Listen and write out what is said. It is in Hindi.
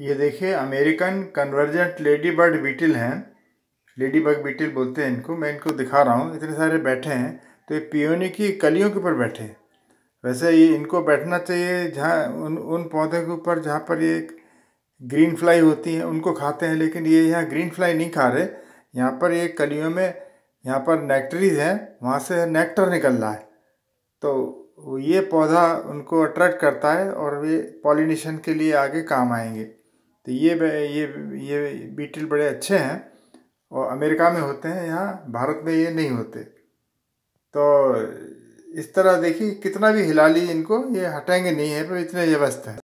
ये देखिए American convergent lady bird beetle हैं लेडी बर्ग बीटिल बोलते हैं इनको मैं इनको दिखा रहा हूँ इतने सारे बैठे हैं तो ये पियोनी की कलियों के ऊपर बैठे वैसे ये इनको बैठना चाहिए जहाँ उन उन पौधे के ऊपर जहाँ पर ये ग्रीन फ्लाई होती हैं उनको खाते हैं लेकिन ये यहाँ ग्रीन फ्लाई नहीं खा रहे यहाँ पर ये कलियों में यहाँ पर नेक्टरीज हैं वहाँ से नेक्टर निकल रहा है तो ये पौधा उनको अट्रैक्ट करता है और वे पॉलिनेशन के लिए आगे काम आएंगे तो ये ये ये बीटल बड़े अच्छे हैं और अमेरिका में होते हैं यहाँ भारत में ये नहीं होते तो इस तरह देखिए कितना भी हिला ली इनको ये हटेंगे नहीं है पर इतने व्यवस्था है